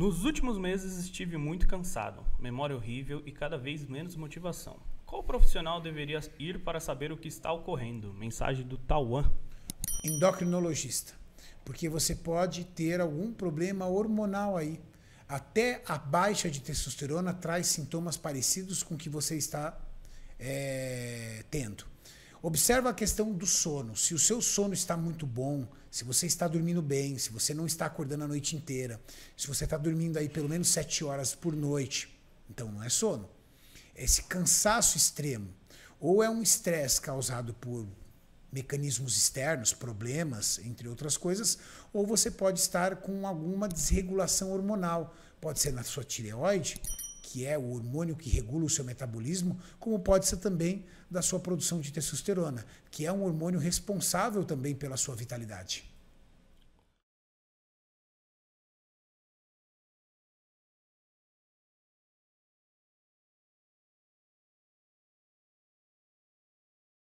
Nos últimos meses estive muito cansado, memória horrível e cada vez menos motivação. Qual profissional deveria ir para saber o que está ocorrendo? Mensagem do Tauan. Endocrinologista, porque você pode ter algum problema hormonal aí. Até a baixa de testosterona traz sintomas parecidos com o que você está é, Observa a questão do sono. Se o seu sono está muito bom, se você está dormindo bem, se você não está acordando a noite inteira, se você está dormindo aí pelo menos 7 horas por noite, então não é sono. É esse cansaço extremo ou é um estresse causado por mecanismos externos, problemas, entre outras coisas, ou você pode estar com alguma desregulação hormonal. Pode ser na sua tireoide, que é o hormônio que regula o seu metabolismo, como pode ser também da sua produção de testosterona, que é um hormônio responsável também pela sua vitalidade.